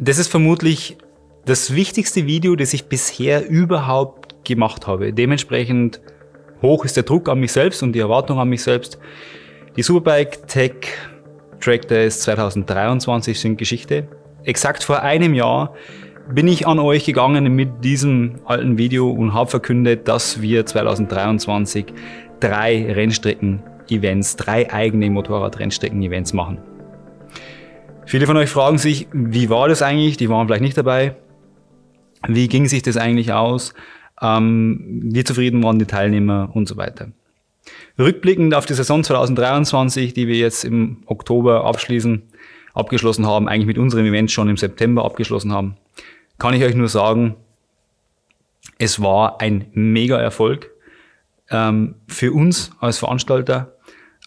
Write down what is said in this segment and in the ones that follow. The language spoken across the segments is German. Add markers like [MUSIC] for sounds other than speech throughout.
Das ist vermutlich das wichtigste Video, das ich bisher überhaupt gemacht habe. Dementsprechend hoch ist der Druck an mich selbst und die Erwartung an mich selbst. Die Superbike Tech Track Days 2023 sind Geschichte. Exakt vor einem Jahr bin ich an euch gegangen mit diesem alten Video und habe verkündet, dass wir 2023 drei Rennstrecken-Events, drei eigene Motorrad-Rennstrecken-Events machen. Viele von euch fragen sich, wie war das eigentlich? Die waren vielleicht nicht dabei. Wie ging sich das eigentlich aus? Ähm, wie zufrieden waren die Teilnehmer und so weiter. Rückblickend auf die Saison 2023, die wir jetzt im Oktober abschließen, abgeschlossen haben, eigentlich mit unserem Event schon im September abgeschlossen haben, kann ich euch nur sagen, es war ein mega Erfolg ähm, für uns als Veranstalter,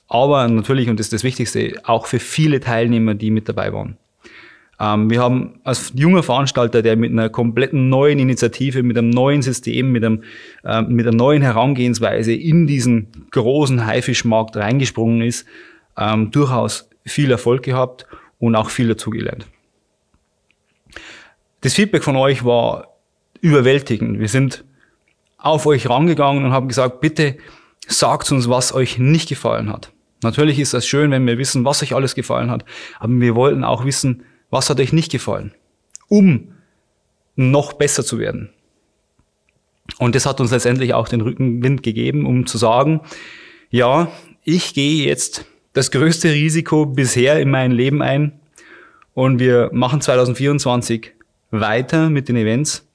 aber natürlich, und das ist das Wichtigste, auch für viele Teilnehmer, die mit dabei waren. Ähm, wir haben als junger Veranstalter, der mit einer kompletten neuen Initiative, mit einem neuen System, mit, einem, äh, mit einer neuen Herangehensweise in diesen großen Haifischmarkt reingesprungen ist, ähm, durchaus viel Erfolg gehabt und auch viel dazugelernt. Das Feedback von euch war überwältigend. Wir sind auf euch rangegangen und haben gesagt, bitte sagt uns, was euch nicht gefallen hat. Natürlich ist das schön, wenn wir wissen, was euch alles gefallen hat, aber wir wollten auch wissen, was hat euch nicht gefallen, um noch besser zu werden. Und das hat uns letztendlich auch den Rückenwind gegeben, um zu sagen, ja, ich gehe jetzt das größte Risiko bisher in mein Leben ein und wir machen 2024 weiter mit den Events.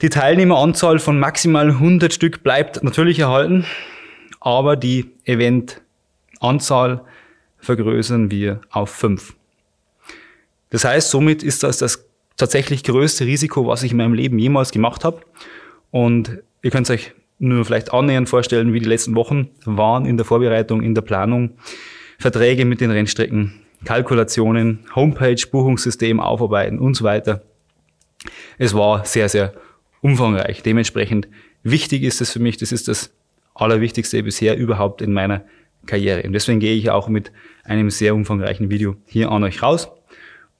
Die Teilnehmeranzahl von maximal 100 Stück bleibt natürlich erhalten, aber die Event Anzahl vergrößern wir auf fünf. Das heißt, somit ist das das tatsächlich größte Risiko, was ich in meinem Leben jemals gemacht habe. Und ihr könnt euch nur vielleicht annähernd vorstellen, wie die letzten Wochen waren in der Vorbereitung, in der Planung, Verträge mit den Rennstrecken, Kalkulationen, Homepage, Buchungssystem aufarbeiten und so weiter. Es war sehr, sehr umfangreich. Dementsprechend wichtig ist es für mich, das ist das Allerwichtigste bisher überhaupt in meiner Karriere. Und deswegen gehe ich auch mit einem sehr umfangreichen Video hier an euch raus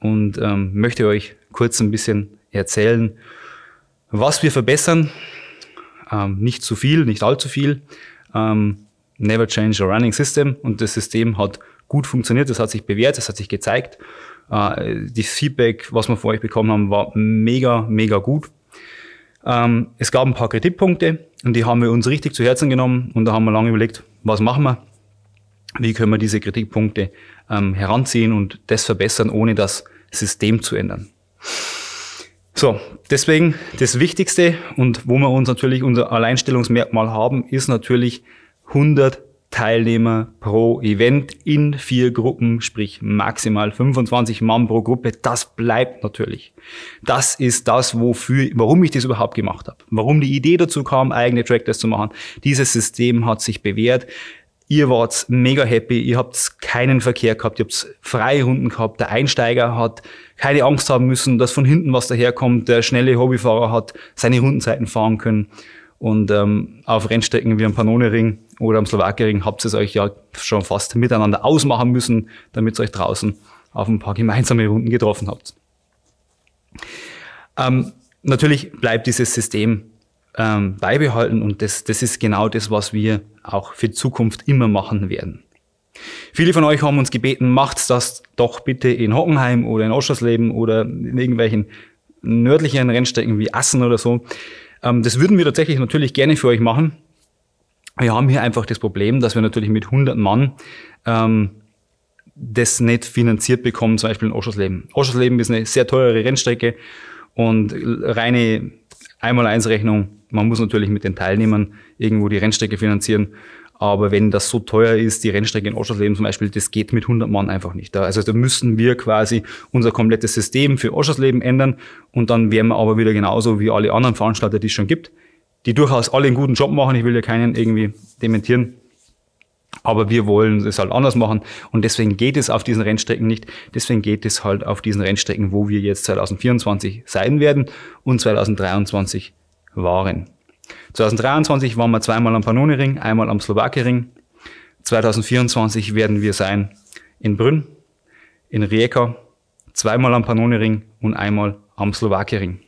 und ähm, möchte euch kurz ein bisschen erzählen, was wir verbessern. Ähm, nicht zu viel, nicht allzu viel. Ähm, never change a running system. Und das System hat gut funktioniert, das hat sich bewährt, das hat sich gezeigt. Äh, die Feedback, was wir von euch bekommen haben, war mega, mega gut. Ähm, es gab ein paar Kritikpunkte und die haben wir uns richtig zu Herzen genommen und da haben wir lange überlegt, was machen wir wie können wir diese Kritikpunkte ähm, heranziehen und das verbessern, ohne das System zu ändern. So, deswegen das Wichtigste und wo wir uns natürlich unser Alleinstellungsmerkmal haben, ist natürlich 100 Teilnehmer pro Event in vier Gruppen, sprich maximal 25 Mann pro Gruppe. Das bleibt natürlich. Das ist das, wofür, warum ich das überhaupt gemacht habe. Warum die Idee dazu kam, eigene Tracktests zu machen. Dieses System hat sich bewährt. Ihr wart mega happy, ihr habt keinen Verkehr gehabt, ihr habt freie Runden gehabt, der Einsteiger hat keine Angst haben müssen, dass von hinten was daherkommt, der schnelle Hobbyfahrer hat seine Rundenzeiten fahren können. Und ähm, auf Rennstrecken wie am Pannonering oder am Slowakiering habt ihr es euch ja schon fast miteinander ausmachen müssen, damit ihr euch draußen auf ein paar gemeinsame Runden getroffen habt. Ähm, natürlich bleibt dieses System ähm, beibehalten und das, das ist genau das, was wir auch für Zukunft immer machen werden. Viele von euch haben uns gebeten, macht das doch bitte in Hockenheim oder in Oschersleben oder in irgendwelchen nördlichen Rennstrecken wie Assen oder so. Ähm, das würden wir tatsächlich natürlich gerne für euch machen. Wir haben hier einfach das Problem, dass wir natürlich mit 100 Mann ähm, das nicht finanziert bekommen, zum Beispiel in Oschersleben. Oschersleben ist eine sehr teure Rennstrecke und reine 1 x 1 rechnung man muss natürlich mit den Teilnehmern irgendwo die Rennstrecke finanzieren. Aber wenn das so teuer ist, die Rennstrecke in Oschersleben zum Beispiel, das geht mit 100 Mann einfach nicht. Also da müssen wir quasi unser komplettes System für Oschersleben ändern und dann wären wir aber wieder genauso wie alle anderen Veranstalter, die es schon gibt, die durchaus alle einen guten Job machen. Ich will ja keinen irgendwie dementieren. Aber wir wollen es halt anders machen und deswegen geht es auf diesen Rennstrecken nicht. Deswegen geht es halt auf diesen Rennstrecken, wo wir jetzt 2024 sein werden und 2023 waren. 2023 waren wir zweimal am Pannoniring, einmal am Slowakiering. 2024 werden wir sein in Brünn, in Rijeka, zweimal am Pannoniring und einmal am Slowakiering.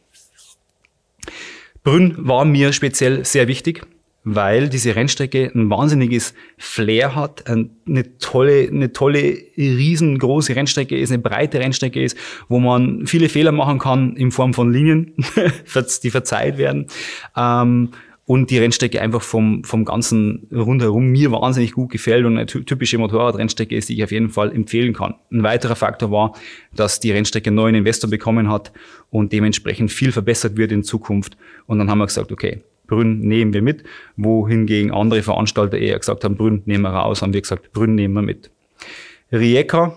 Brünn war mir speziell sehr wichtig weil diese Rennstrecke ein wahnsinniges Flair hat, eine tolle, eine tolle, riesengroße Rennstrecke ist, eine breite Rennstrecke ist, wo man viele Fehler machen kann in Form von Linien, [LAUGHS] die verzeiht werden. Ähm, und die Rennstrecke einfach vom, vom ganzen rundherum mir wahnsinnig gut gefällt und eine typische Motorradrennstrecke ist, die ich auf jeden Fall empfehlen kann. Ein weiterer Faktor war, dass die Rennstrecke einen neuen Investor bekommen hat und dementsprechend viel verbessert wird in Zukunft. Und dann haben wir gesagt, okay, Brünn nehmen wir mit, wohingegen andere Veranstalter eher gesagt haben, Brünn nehmen wir raus, haben wir gesagt, Brünn nehmen wir mit. Rijeka,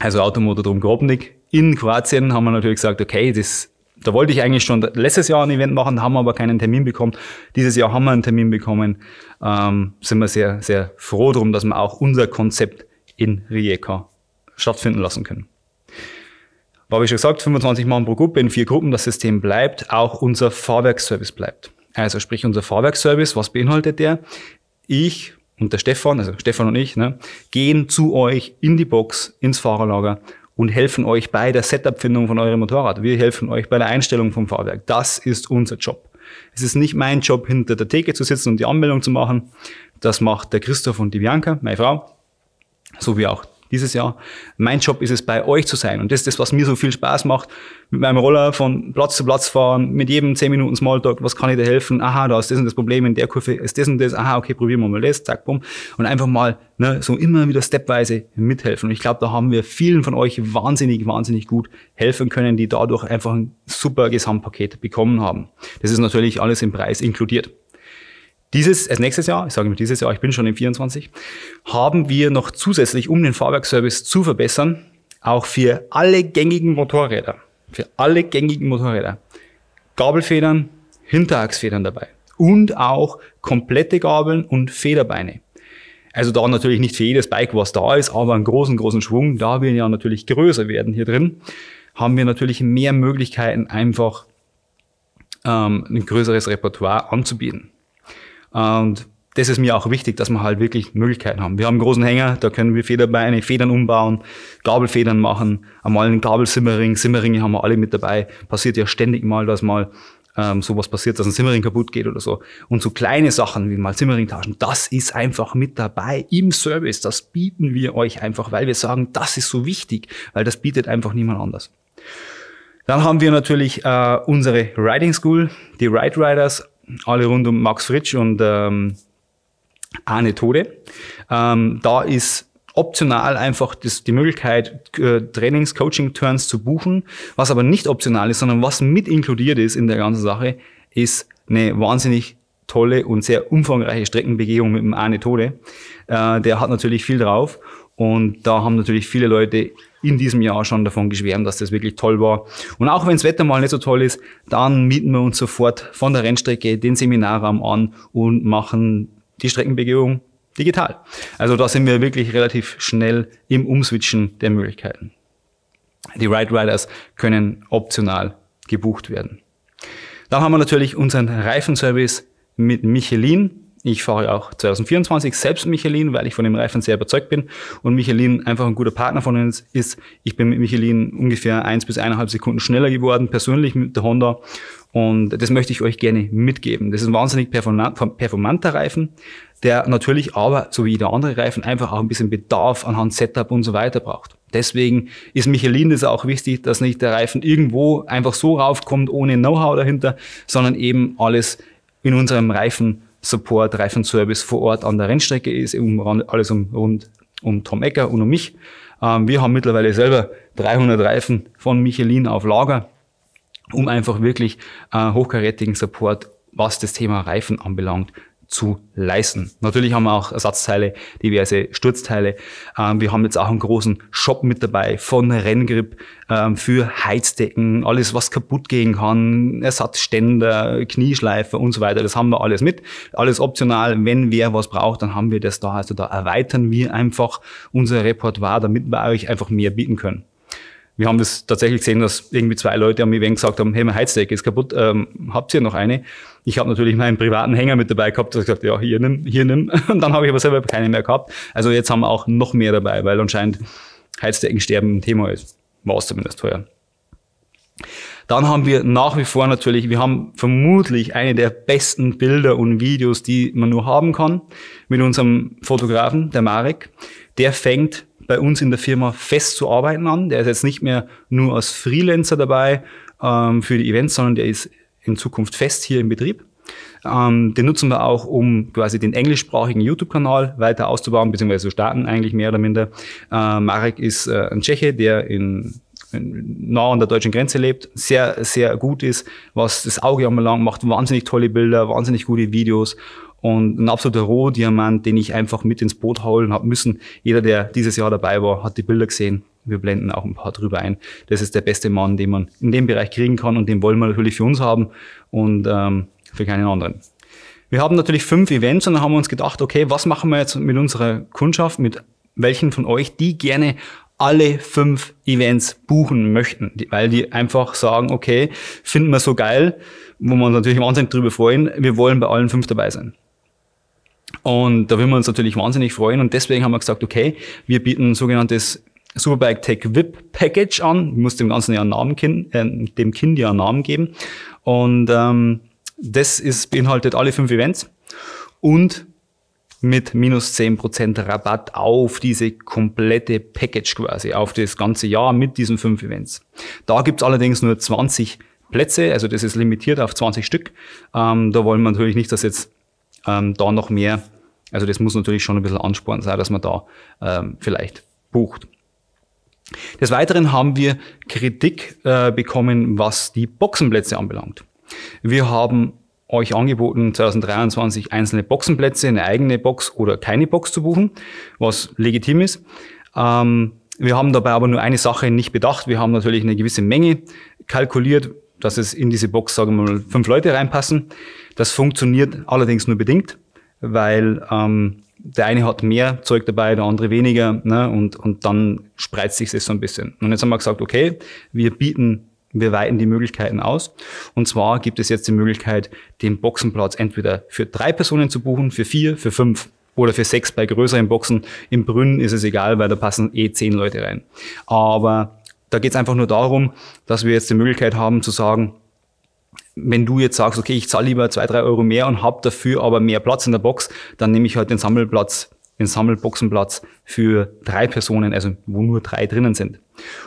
also Automotodrom Grobnik, in Kroatien haben wir natürlich gesagt, okay, das, da wollte ich eigentlich schon letztes Jahr ein Event machen, haben aber keinen Termin bekommen. Dieses Jahr haben wir einen Termin bekommen, ähm, sind wir sehr, sehr froh drum, dass wir auch unser Konzept in Rijeka stattfinden lassen können. War wie schon gesagt, 25 Mann pro Gruppe in vier Gruppen, das System bleibt, auch unser Fahrwerksservice bleibt. Also sprich unser Fahrwerkservice, was beinhaltet der? Ich und der Stefan, also Stefan und ich, ne, gehen zu euch in die Box, ins Fahrerlager und helfen euch bei der Setup-Findung von eurem Motorrad. Wir helfen euch bei der Einstellung vom Fahrwerk. Das ist unser Job. Es ist nicht mein Job, hinter der Theke zu sitzen und die Anmeldung zu machen. Das macht der Christoph und die Bianca, meine Frau, sowie auch dieses Jahr. Mein Job ist es, bei euch zu sein. Und das ist das, was mir so viel Spaß macht. Mit meinem Roller von Platz zu Platz fahren, mit jedem 10 Minuten Smalltalk, was kann ich dir helfen? Aha, da ist das und das Problem in der Kurve, ist das und das, aha, okay, probieren wir mal das, zack, bumm. Und einfach mal ne, so immer wieder stepweise mithelfen. Und ich glaube, da haben wir vielen von euch wahnsinnig, wahnsinnig gut helfen können, die dadurch einfach ein super Gesamtpaket bekommen haben. Das ist natürlich alles im Preis inkludiert. Dieses, als äh, nächstes Jahr, ich sage immer dieses Jahr, ich bin schon im 24, haben wir noch zusätzlich, um den Fahrwerkservice zu verbessern, auch für alle gängigen Motorräder, für alle gängigen Motorräder, Gabelfedern, Hinterachsfedern dabei und auch komplette Gabeln und Federbeine. Also da natürlich nicht für jedes Bike, was da ist, aber einen großen, großen Schwung, da wir ja natürlich größer werden hier drin, haben wir natürlich mehr Möglichkeiten, einfach ähm, ein größeres Repertoire anzubieten. Und das ist mir auch wichtig, dass wir halt wirklich Möglichkeiten haben. Wir haben einen großen Hänger, da können wir Federbeine, Federn umbauen, Gabelfedern machen, einmal einen Gabelsimmerring, Simmerringe haben wir alle mit dabei. Passiert ja ständig mal, dass mal ähm, sowas passiert, dass ein Simmering kaputt geht oder so. Und so kleine Sachen wie mal Simmeringtaschen, das ist einfach mit dabei im Service. Das bieten wir euch einfach, weil wir sagen, das ist so wichtig, weil das bietet einfach niemand anders. Dann haben wir natürlich äh, unsere Riding School, die Ride Riders, alle rund um Max Fritsch und ähm, Arne Tode. Ähm, da ist optional einfach das, die Möglichkeit, äh, Trainings, Coaching-Turns zu buchen. Was aber nicht optional ist, sondern was mit inkludiert ist in der ganzen Sache, ist eine wahnsinnig tolle und sehr umfangreiche Streckenbegehung mit dem Arne Tode. Äh, der hat natürlich viel drauf und da haben natürlich viele Leute in diesem Jahr schon davon geschwärmt, dass das wirklich toll war. Und auch wenn das Wetter mal nicht so toll ist, dann mieten wir uns sofort von der Rennstrecke den Seminarraum an und machen die Streckenbegehung digital. Also da sind wir wirklich relativ schnell im Umswitchen der Möglichkeiten. Die Ride Riders können optional gebucht werden. Dann haben wir natürlich unseren Reifenservice mit Michelin. Ich fahre auch 2024 selbst Michelin, weil ich von dem Reifen sehr überzeugt bin und Michelin einfach ein guter Partner von uns ist. Ich bin mit Michelin ungefähr eins bis eineinhalb Sekunden schneller geworden, persönlich mit der Honda. Und das möchte ich euch gerne mitgeben. Das ist ein wahnsinnig performanter Reifen, der natürlich aber, so wie jeder andere Reifen, einfach auch ein bisschen Bedarf anhand Setup und so weiter braucht. Deswegen ist Michelin das auch wichtig, dass nicht der Reifen irgendwo einfach so raufkommt ohne Know-how dahinter, sondern eben alles in unserem Reifen Support, Reifenservice vor Ort an der Rennstrecke ist, um, alles um, rund um Tom Ecker und um mich. Ähm, wir haben mittlerweile selber 300 Reifen von Michelin auf Lager, um einfach wirklich äh, hochkarätigen Support, was das Thema Reifen anbelangt, zu leisten. Natürlich haben wir auch Ersatzteile, diverse Sturzteile. Ähm, wir haben jetzt auch einen großen Shop mit dabei von Renngrip ähm, für Heizdecken, alles was kaputt gehen kann, Ersatzständer, Knieschleifer und so weiter. Das haben wir alles mit. Alles optional. Wenn wer was braucht, dann haben wir das da. Also da erweitern wir einfach unser Repertoire, damit wir euch einfach mehr bieten können wir haben das tatsächlich gesehen, dass irgendwie zwei Leute am Event gesagt haben, hey, mein Heizdeck ist kaputt, ähm, habt ihr noch eine? Ich habe natürlich meinen privaten Hänger mit dabei gehabt, und gesagt, ja, hier nimm, hier nimm. [LAUGHS] Und dann habe ich aber selber keine mehr gehabt. Also jetzt haben wir auch noch mehr dabei, weil anscheinend Heizdeckensterben ein Thema ist. War es zumindest teuer. Dann haben wir nach wie vor natürlich, wir haben vermutlich eine der besten Bilder und Videos, die man nur haben kann, mit unserem Fotografen, der Marek. Der fängt bei uns in der Firma fest zu arbeiten an. Der ist jetzt nicht mehr nur als Freelancer dabei ähm, für die Events, sondern der ist in Zukunft fest hier im Betrieb. Ähm, den nutzen wir auch, um quasi den englischsprachigen YouTube-Kanal weiter auszubauen, beziehungsweise zu starten eigentlich mehr oder minder. Äh, Marek ist äh, ein Tscheche, der in nah an der deutschen Grenze lebt, sehr, sehr gut ist, was das Auge anbelangt, macht wahnsinnig tolle Bilder, wahnsinnig gute Videos und ein absoluter Rohdiamant, den ich einfach mit ins Boot holen habe müssen. Jeder, der dieses Jahr dabei war, hat die Bilder gesehen. Wir blenden auch ein paar drüber ein. Das ist der beste Mann, den man in dem Bereich kriegen kann und den wollen wir natürlich für uns haben und ähm, für keinen anderen. Wir haben natürlich fünf Events und dann haben wir uns gedacht, okay, was machen wir jetzt mit unserer Kundschaft, mit welchen von euch, die gerne alle fünf Events buchen möchten, weil die einfach sagen, okay, finden wir so geil, wo wir uns natürlich im Anfang drüber freuen, wir wollen bei allen fünf dabei sein. Und da würden wir uns natürlich wahnsinnig freuen. Und deswegen haben wir gesagt, okay, wir bieten ein sogenanntes Superbike Tech VIP Package an. Ich muss dem ganzen ja einen Namen kind, äh, dem Kind ja einen Namen geben. Und ähm, das ist, beinhaltet alle fünf Events und mit minus 10% Rabatt auf diese komplette Package quasi, auf das ganze Jahr mit diesen fünf Events. Da gibt's allerdings nur 20 Plätze, also das ist limitiert auf 20 Stück. Ähm, da wollen wir natürlich nicht, dass jetzt ähm, da noch mehr also das muss natürlich schon ein bisschen Ansporn sein, dass man da ähm, vielleicht bucht. Des Weiteren haben wir Kritik äh, bekommen, was die Boxenplätze anbelangt. Wir haben euch angeboten, 2023 einzelne Boxenplätze, eine eigene Box oder keine Box zu buchen, was legitim ist. Ähm, wir haben dabei aber nur eine Sache nicht bedacht. Wir haben natürlich eine gewisse Menge kalkuliert, dass es in diese Box, sagen wir mal, fünf Leute reinpassen. Das funktioniert allerdings nur bedingt weil ähm, der eine hat mehr Zeug dabei, der andere weniger ne? und, und dann spreizt sich das so ein bisschen. Und jetzt haben wir gesagt, okay, wir bieten, wir weiten die Möglichkeiten aus. Und zwar gibt es jetzt die Möglichkeit, den Boxenplatz entweder für drei Personen zu buchen, für vier, für fünf oder für sechs bei größeren Boxen. Im Brünnen ist es egal, weil da passen eh zehn Leute rein. Aber da geht es einfach nur darum, dass wir jetzt die Möglichkeit haben zu sagen, wenn du jetzt sagst, okay, ich zahle lieber zwei, drei Euro mehr und habe dafür aber mehr Platz in der Box, dann nehme ich halt den Sammelplatz, den Sammelboxenplatz für drei Personen, also wo nur drei drinnen sind.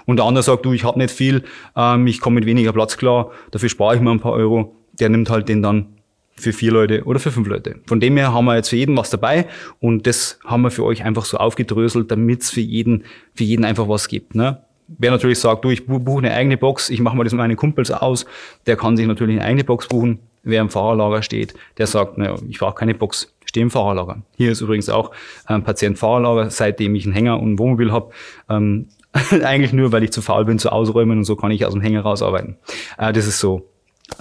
Und der andere sagt, du, ich habe nicht viel, ähm, ich komme mit weniger Platz klar, dafür spare ich mir ein paar Euro. Der nimmt halt den dann für vier Leute oder für fünf Leute. Von dem her haben wir jetzt für jeden was dabei und das haben wir für euch einfach so aufgedröselt, damit es für jeden, für jeden einfach was gibt. Ne? Wer natürlich sagt, du, ich buche eine eigene Box, ich mache mal das mit meinen Kumpels aus, der kann sich natürlich eine eigene Box buchen. Wer im Fahrerlager steht, der sagt, naja, ich brauche keine Box, stehe im Fahrerlager. Hier ist übrigens auch ein ähm, Patient Fahrerlager, seitdem ich einen Hänger und ein Wohnmobil habe. Ähm, [LAUGHS] eigentlich nur, weil ich zu faul bin zu ausräumen und so kann ich aus dem Hänger rausarbeiten. Äh, das ist so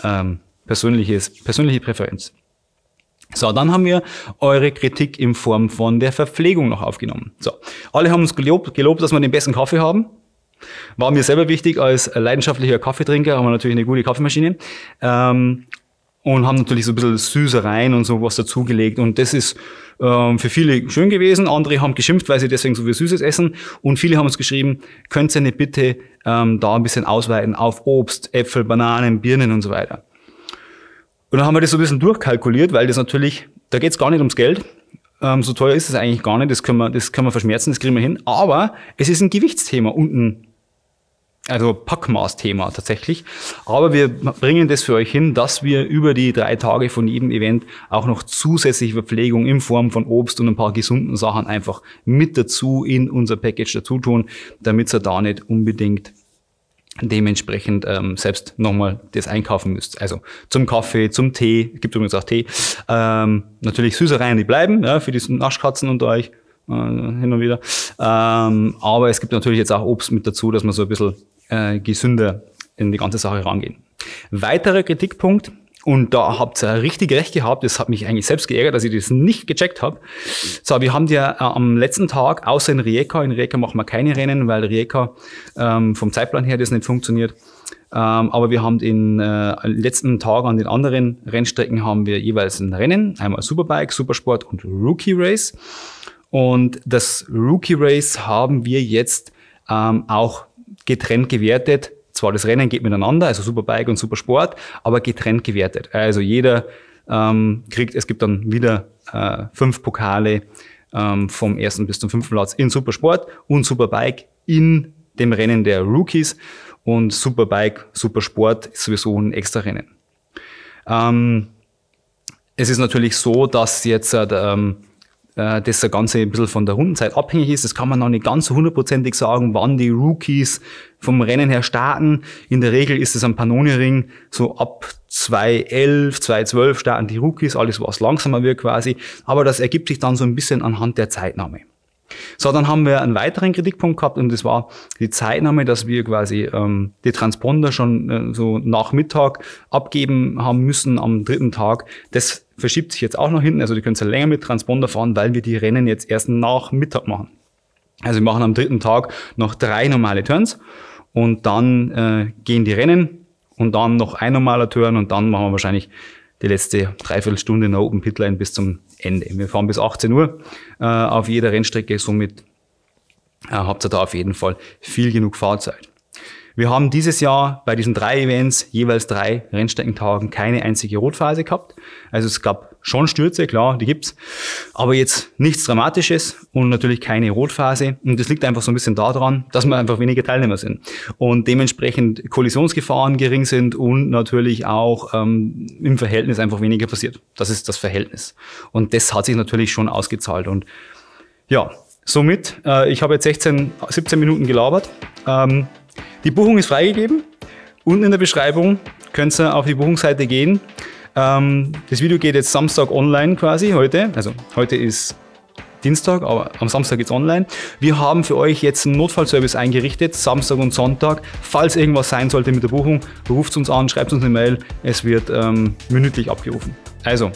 ähm, persönliches, persönliche Präferenz. So, dann haben wir eure Kritik in Form von der Verpflegung noch aufgenommen. So, alle haben uns gelobt, gelobt dass wir den besten Kaffee haben. War mir selber wichtig, als leidenschaftlicher Kaffeetrinker haben wir natürlich eine gute Kaffeemaschine. Ähm, und haben natürlich so ein bisschen Süßereien und sowas dazugelegt. Und das ist ähm, für viele schön gewesen. Andere haben geschimpft, weil sie deswegen so viel Süßes essen. Und viele haben uns geschrieben, könnt ihr nicht bitte ähm, da ein bisschen ausweiten auf Obst, Äpfel, Bananen, Birnen und so weiter. Und dann haben wir das so ein bisschen durchkalkuliert, weil das natürlich, da geht es gar nicht ums Geld. Ähm, so teuer ist es eigentlich gar nicht, das können, wir, das können wir verschmerzen, das kriegen wir hin. Aber es ist ein Gewichtsthema unten also Packmaß-Thema tatsächlich. Aber wir bringen das für euch hin, dass wir über die drei Tage von jedem Event auch noch zusätzliche Verpflegung in Form von Obst und ein paar gesunden Sachen einfach mit dazu in unser Package dazu tun, damit ihr da nicht unbedingt dementsprechend ähm, selbst nochmal das einkaufen müsst. Also zum Kaffee, zum Tee, gibt übrigens auch Tee. Ähm, natürlich Süßereien, die bleiben ja, für die Naschkatzen unter euch äh, hin und wieder. Ähm, aber es gibt natürlich jetzt auch Obst mit dazu, dass man so ein bisschen äh, gesünder in die ganze Sache rangehen. Weiterer Kritikpunkt, und da habt ihr richtig recht gehabt. Das hat mich eigentlich selbst geärgert, dass ich das nicht gecheckt habe. So, wir haben ja äh, am letzten Tag, außer in Rijeka, in Rijeka machen wir keine Rennen, weil Rijeka ähm, vom Zeitplan her das nicht funktioniert. Ähm, aber wir haben den äh, letzten Tag an den anderen Rennstrecken haben wir jeweils ein Rennen. Einmal Superbike, Supersport und Rookie Race. Und das Rookie Race haben wir jetzt ähm, auch getrennt gewertet. Zwar das Rennen geht miteinander, also Superbike und Supersport, aber getrennt gewertet. Also jeder ähm, kriegt, es gibt dann wieder äh, fünf Pokale ähm, vom ersten bis zum fünften Platz in Supersport und Superbike in dem Rennen der Rookies und Superbike, Supersport ist sowieso ein extra Rennen. Ähm, es ist natürlich so, dass jetzt äh, ähm, äh, das Ganze ein bisschen von der Rundenzeit abhängig ist. Das kann man noch nicht ganz so hundertprozentig sagen, wann die Rookies vom Rennen her starten. In der Regel ist es am Pannoniering so ab 2.11, 2.12 starten die Rookies, alles was langsamer wird quasi. Aber das ergibt sich dann so ein bisschen anhand der Zeitnahme. So, dann haben wir einen weiteren Kritikpunkt gehabt und das war die Zeitnahme, dass wir quasi ähm, die Transponder schon äh, so nach Mittag abgeben haben müssen am dritten Tag. Das verschiebt sich jetzt auch noch hinten, also die können jetzt länger mit Transponder fahren, weil wir die Rennen jetzt erst nach Mittag machen. Also wir machen am dritten Tag noch drei normale Turns und dann äh, gehen die Rennen und dann noch ein normaler Turn und dann machen wir wahrscheinlich die letzte Dreiviertelstunde in der Open Pit Lane bis zum Ende. Wir fahren bis 18 Uhr äh, auf jeder Rennstrecke, somit äh, habt ihr da auf jeden Fall viel genug Fahrzeit. Wir haben dieses Jahr bei diesen drei Events jeweils drei Rennstreckentagen keine einzige Rotphase gehabt. Also es gab schon Stürze, klar, die gibt's. Aber jetzt nichts Dramatisches und natürlich keine Rotphase. Und das liegt einfach so ein bisschen daran, dass wir einfach weniger Teilnehmer sind. Und dementsprechend Kollisionsgefahren gering sind und natürlich auch ähm, im Verhältnis einfach weniger passiert. Das ist das Verhältnis. Und das hat sich natürlich schon ausgezahlt. Und ja, somit, äh, ich habe jetzt 16, 17 Minuten gelabert. Ähm, die Buchung ist freigegeben. Unten in der Beschreibung könnt ihr auf die Buchungsseite gehen ähm, das Video geht jetzt Samstag online quasi heute. Also heute ist Dienstag, aber am Samstag geht es online. Wir haben für euch jetzt einen Notfallservice eingerichtet, Samstag und Sonntag. Falls irgendwas sein sollte mit der Buchung, ruft uns an, schreibt uns eine Mail. Es wird ähm, minütlich abgerufen. Also,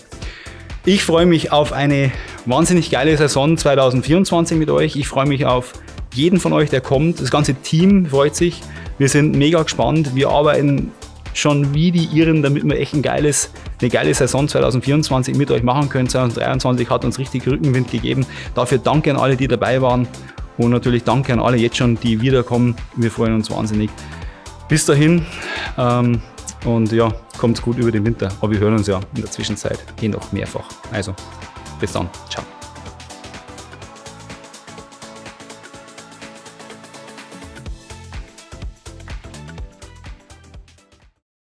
ich freue mich auf eine wahnsinnig geile Saison 2024 mit euch. Ich freue mich auf jeden von euch, der kommt. Das ganze Team freut sich. Wir sind mega gespannt. Wir arbeiten schon wie die Iren, damit wir echt ein geiles, eine geile Saison 2024 mit euch machen können. 2023 hat uns richtig Rückenwind gegeben. Dafür danke an alle, die dabei waren und natürlich danke an alle jetzt schon, die wiederkommen. Wir freuen uns wahnsinnig. Bis dahin ähm, und ja, kommt gut über den Winter. Aber wir hören uns ja in der Zwischenzeit eh noch mehrfach. Also, bis dann. Ciao.